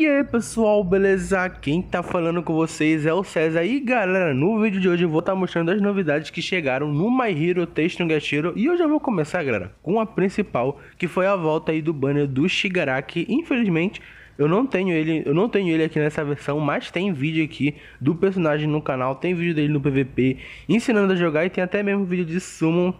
E aí pessoal, beleza? Quem tá falando com vocês é o César E galera, no vídeo de hoje eu vou estar tá mostrando as novidades que chegaram no My Hero Taste no Gashiro E eu já vou começar galera, com a principal, que foi a volta aí do banner do Shigaraki Infelizmente, eu não tenho ele, eu não tenho ele aqui nessa versão, mas tem vídeo aqui do personagem no canal Tem vídeo dele no PVP, ensinando a jogar e tem até mesmo vídeo de Summon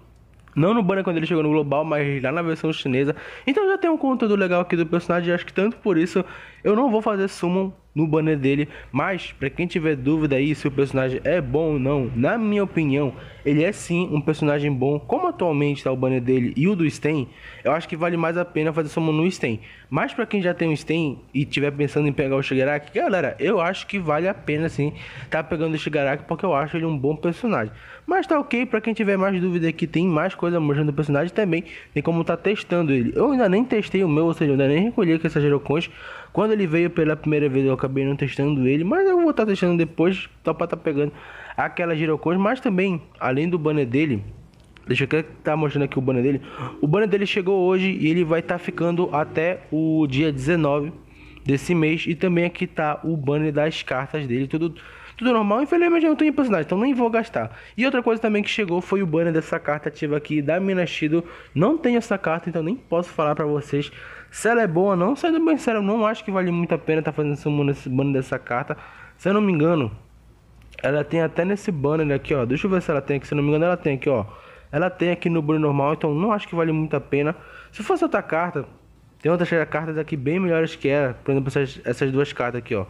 não no banner quando ele chegou no global, mas lá na versão chinesa. Então já tem um conteúdo legal aqui do personagem. Acho que tanto por isso eu não vou fazer Summon no banner dele. Mas, para quem tiver dúvida aí se o personagem é bom ou não, na minha opinião, ele é sim um personagem bom. Como atualmente está o banner dele e o do Sten, eu acho que vale mais a pena fazer mão no Sten. Mas para quem já tem o um Sten e tiver pensando em pegar o Shigaraki, galera, eu acho que vale a pena sim tá pegando o Shigaraki porque eu acho ele um bom personagem. Mas tá ok, para quem tiver mais dúvida que tem mais coisa mostrando o personagem também, tem como tá testando ele. Eu ainda nem testei o meu, ou seja, eu ainda nem recolhi com essas girocões, quando ele veio pela primeira vez, eu acabei não testando ele, mas eu vou estar tá testando depois, só para estar tá pegando aquela girocores, mas também, além do banner dele, Deixa eu estar tá mostrando aqui o banner dele. O banner dele chegou hoje e ele vai estar tá ficando até o dia 19 desse mês. E também aqui tá o banner das cartas dele, tudo tudo normal, infelizmente eu não tenho personagem, então nem vou gastar. E outra coisa também que chegou foi o banner dessa carta ativa aqui da Minas Shido. Não tenho essa carta, então nem posso falar pra vocês se ela é boa ou não. Sendo bem sério, eu não acho que vale muito a pena estar tá fazendo esse banner dessa carta. Se eu não me engano, ela tem até nesse banner aqui, ó. Deixa eu ver se ela tem aqui. Se eu não me engano, ela tem aqui, ó. Ela tem aqui no banner normal, então não acho que vale muito a pena. Se fosse outra carta, tem outras cartas aqui bem melhores que ela. Por exemplo, essas, essas duas cartas aqui, ó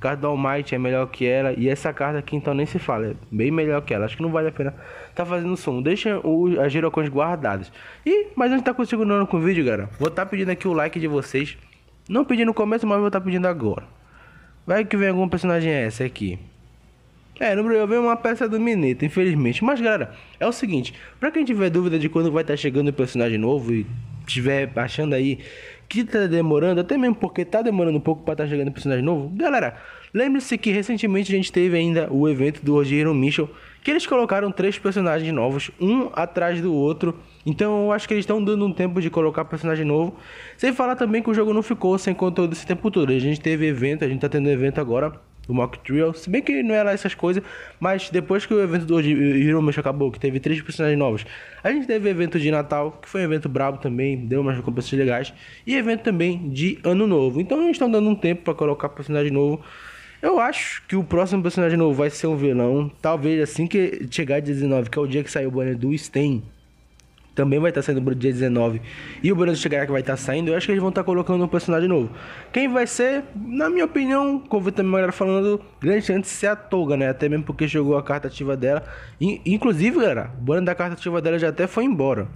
carta do Almighty é melhor que ela. E essa carta aqui então nem se fala. É bem melhor que ela. Acho que não vale a pena tá fazendo som. Deixa o as girocões guardadas. E, mas antes de tá continuando com o vídeo, galera, vou estar tá pedindo aqui o like de vocês. Não pedi no começo, mas vou estar tá pedindo agora. Vai que vem algum personagem essa aqui. É, no Brasil vem uma peça do Mineta, infelizmente. Mas, galera, é o seguinte. Pra quem tiver dúvida de quando vai estar tá chegando o um personagem novo e estiver achando aí que tá demorando, até mesmo porque tá demorando um pouco para estar tá chegando personagem novo, galera, lembre-se que recentemente a gente teve ainda o evento do Rogério Michel, que eles colocaram três personagens novos, um atrás do outro. Então eu acho que eles estão dando um tempo de colocar personagem novo. Sem falar também que o jogo não ficou sem conteúdo esse tempo todo. A gente teve evento, a gente tá tendo evento agora do Mock trial, Se bem que não era é essas coisas, mas depois que o evento do Hero Mesh acabou, que teve três personagens novos, a gente teve evento de Natal, que foi um evento brabo também, deu umas recompensas legais, e evento também de Ano Novo. Então eles estão dando um tempo para colocar personagem novo. Eu acho que o próximo personagem novo vai ser um vilão, talvez assim que chegar 19, que é o dia que saiu o banner do Sten, também vai estar tá saindo no dia 19. E o Bruno chegar que vai estar tá saindo, eu acho que eles vão estar tá colocando um personagem novo. Quem vai ser, na minha opinião, como também uma galera falando, grande antes ser é a Toga, né? Até mesmo porque chegou a carta ativa dela. E, inclusive, galera, o Bruno da carta ativa dela já até foi embora.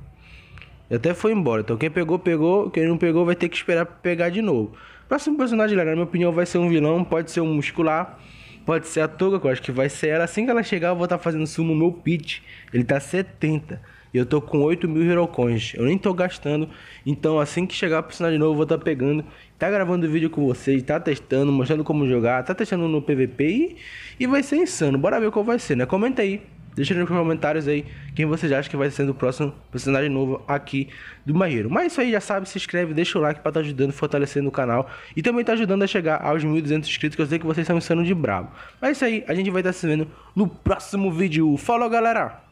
Já até foi embora. Então quem pegou, pegou. Quem não pegou vai ter que esperar pegar de novo. Próximo personagem, galera, na minha opinião, vai ser um vilão, pode ser um muscular. Pode ser a Toga, que eu acho que vai ser ela. Assim que ela chegar, eu vou estar fazendo sumo no meu pitch. Ele tá 70. E eu tô com 8 mil HeroCoins. Eu nem tô gastando. Então, assim que chegar pro sinal de novo, eu vou tá pegando. Tá gravando vídeo com vocês, tá testando, mostrando como jogar. Tá testando no PVP e, e vai ser insano. Bora ver qual vai ser, né? Comenta aí. Deixa nos comentários aí quem vocês acham que vai ser o próximo personagem novo aqui do Marreiro. Mas isso aí, já sabe, se inscreve, deixa o like pra tá ajudando, fortalecendo o canal. E também tá ajudando a chegar aos 1.200 inscritos, que eu sei que vocês são insano de brabo. Mas isso aí, a gente vai estar tá se vendo no próximo vídeo. Falou, galera!